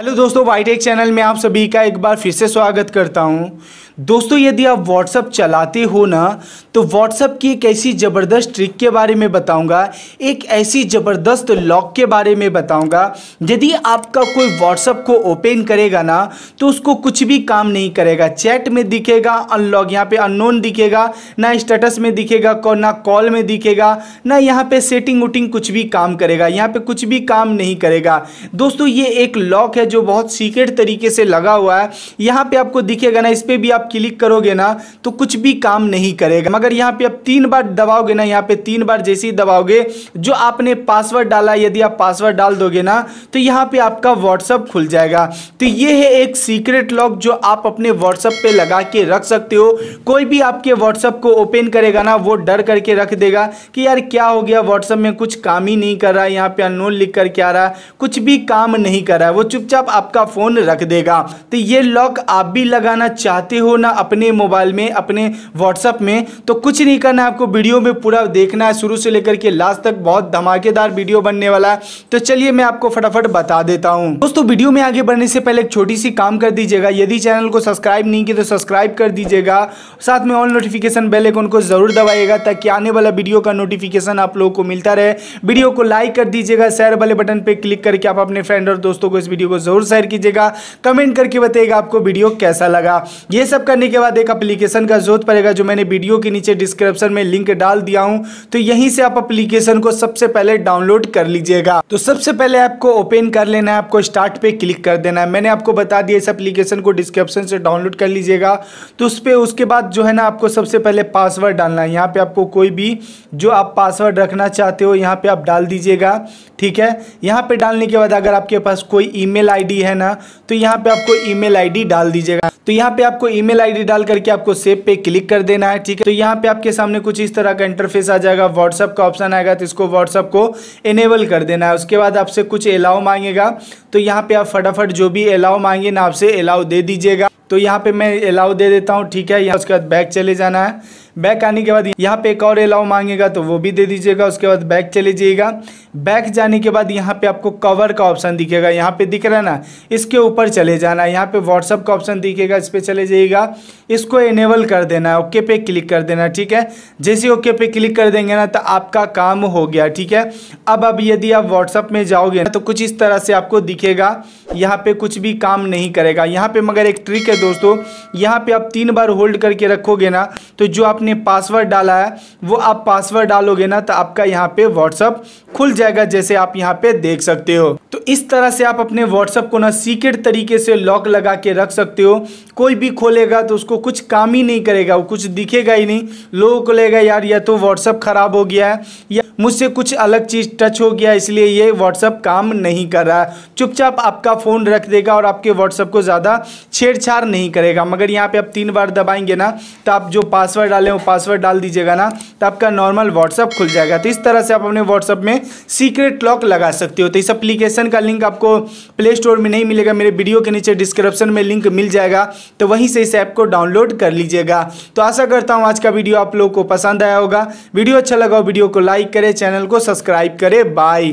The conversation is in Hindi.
हेलो दोस्तों वाईटेक चैनल में आप सभी का एक बार फिर से स्वागत करता हूं दोस्तों यदि आप व्हाट्सअप चलाते हो ना तो व्हाट्सअप की एक ऐसी ज़बरदस्त ट्रिक के बारे में बताऊंगा एक ऐसी ज़बरदस्त लॉक के बारे में बताऊंगा यदि आपका कोई व्हाट्सअप को ओपन करेगा ना तो उसको कुछ भी काम नहीं करेगा चैट में दिखेगा अनलॉक यहाँ पर अननोन दिखेगा ना स्टेटस में दिखेगा ना कॉल में दिखेगा ना यहाँ पर सेटिंग उटिंग कुछ भी काम करेगा यहाँ पर कुछ भी काम नहीं करेगा दोस्तों ये एक लॉक है जो बहुत सीक्रेट तरीके से लगा हुआ है यहाँ पे आपको दिखेगा ना इस पर भी आप क्लिक करोगे ना तो कुछ भी काम नहीं करेगा मगर यहाँ पे आप तीन बार दबाओगे ना यहाँ पे तीन बार जैसे ही दबाओगे जो आपने पासवर्ड डाला यदि आप पासवर्ड डाल दोगे ना तो यहाँ पे आपका व्हाट्सअप खुल जाएगा तो ये है एक सीक्रेट लॉक जो आप अपने व्हाट्सअप पे लगा के रख सकते हो कोई भी आपके व्हाट्सअप को ओपन करेगा ना वो डर करके रख देगा कि यार क्या हो गया व्हाट्सअप में कुछ काम ही नहीं कर रहा है यहाँ पे अनोन लिख करके आ रहा है कुछ भी काम नहीं कर रहा है वो चुपचाप चुपचाप आपका फ़ोन रख देगा तो ये लॉक आप भी लगाना चाहते हो ना अपने मोबाइल में अपने व्हाट्सअप में तो कुछ नहीं करना आपको वीडियो में पूरा देखना है शुरू से लेकर के लास्ट तक बहुत धमाकेदार वीडियो बनने वाला है तो चलिए मैं आपको फटाफट बता देता हूँ दोस्तों वीडियो में आगे बढ़ने से पहले एक छोटी सी काम कर दीजिएगा यदि चैनल को सब्सक्राइब नहीं किया तो सब्सक्राइब कर दीजिएगा साथ में ऑल नोटिफिकेशन बेल आइकन को जरूर दबाइएगा ताकि आने वाला वीडियो का नोटिफिकेशन आप लोगों को मिलता रहे वीडियो को लाइक कर दीजिएगा शेयर वाले बटन पर क्लिक करके आप अपने फ्रेंड और दोस्तों को इस वीडियो को जरूर शेयर कीजिएगा कमेंट करके बताइएगा आपको वीडियो कैसा लगा ये सब करने के बाद एक अप्लीकेशन का जरूरत पड़ेगा जो मैंने वीडियो के नीचे डिस्क्रिप्शन में लिंक डाल दिया हूँ तो यहीं से आप अप्लीकेशन को सबसे पहले डाउनलोड कर लीजिएगा तो सबसे पहले ऐप को ओपन कर लेना है आपको स्टार्ट पे क्लिक कर देना है मैंने आपको बता दिया इस अप्लीकेशन को डिस्क्रिप्शन से डाउनलोड कर लीजिएगा तो उस पर उसके बाद जो है ना आपको सबसे पहले पासवर्ड डालना है यहाँ पे आपको कोई भी जो आप पासवर्ड रखना चाहते हो यहाँ पे आप डाल दीजिएगा ठीक है यहाँ पे डालने के बाद अगर आपके पास कोई ईमेल आईडी है ना तो यहाँ पे आपको ईमेल आईडी डाल दीजिएगा तो यहाँ पे आपको ईमेल आईडी डाल करके आपको सेव पे क्लिक कर देना है ठीक है तो यहाँ पे आपके सामने कुछ इस तरह का इंटरफेस आ जाएगा व्हाट्सअप का ऑप्शन आएगा तो इसको व्हाट्सअप को एनेबल कर देना है उसके बाद आपसे कुछ अलाउ मांगेगा तो यहाँ पे आप फटाफट जो भी अलाउ मांगे ना आपसे अलाउ दे दीजिएगा तो यहाँ पे मैं अलाउ दे देता हूँ ठीक है यहाँ उसके बाद बैक चले जाना है बैक आने के बाद यहाँ पे एक और अलाउ मांगेगा तो वो भी दे दीजिएगा उसके बाद बैक चले जाइएगा बैक जाने के बाद यहाँ पे आपको कवर का ऑप्शन दिखेगा यहाँ पे दिख रहा है ना इसके ऊपर चले जाना है यहाँ पे व्हाट्सअप का ऑप्शन दिखेगा इस पर चले जाइएगा इसको इनेबल कर देना है ओके पे क्लिक कर देना ठीक है जैसे ओके पे क्लिक कर देंगे ना तो आपका काम हो गया ठीक है अब अब यदि आप व्हाट्सअप में जाओगे ना तो कुछ इस तरह से आपको दिखेगा यहाँ पे कुछ भी काम नहीं करेगा यहाँ पे मगर एक ट्रिक है दोस्तों यहाँ पे आप तीन बार होल्ड करके रखोगे ना तो जो आपने आपने पासवर्ड डाला है वो आप पासवर्ड डालोगे ना तो आपका यहाँ पे व्हाट्सअप खुल जाएगा जैसे आप यहाँ पे देख सकते हो तो इस तरह से आप अपने व्हाट्सअप को ना सीक्रेट तरीके से लॉक लगा के रख सकते हो कोई भी खोलेगा तो उसको कुछ काम ही नहीं करेगा वो कुछ दिखेगा ही नहीं लोगों को लगेगा यार या तो व्हाट्सअप ख़राब हो गया है मुझसे कुछ अलग चीज़ टच हो गया इसलिए ये व्हाट्सअप काम नहीं कर रहा चुपचाप आपका फ़ोन रख देगा और आपके व्हाट्सअप को ज़्यादा छेड़छाड़ नहीं करेगा मगर यहाँ पे आप तीन बार दबाएंगे ना तो आप जो पासवर्ड डालें वो पासवर्ड डाल दीजिएगा ना तो आपका नॉर्मल व्हाट्सअप खुल जाएगा तो इस तरह से आप अपने व्हाट्सअप में सीक्रेट लॉक लगा सकते हो तो इस अप्लीकेशन का लिंक आपको प्ले स्टोर में नहीं मिलेगा मेरे वीडियो के नीचे डिस्क्रिप्शन में लिंक मिल जाएगा तो वहीं से इस ऐप को डाउनलोड कर लीजिएगा तो आशा करता हूँ आज का वीडियो आप लोग को पसंद आया होगा वीडियो अच्छा लगा हो वीडियो को लाइक करें चैनल को सब्सक्राइब करें बाय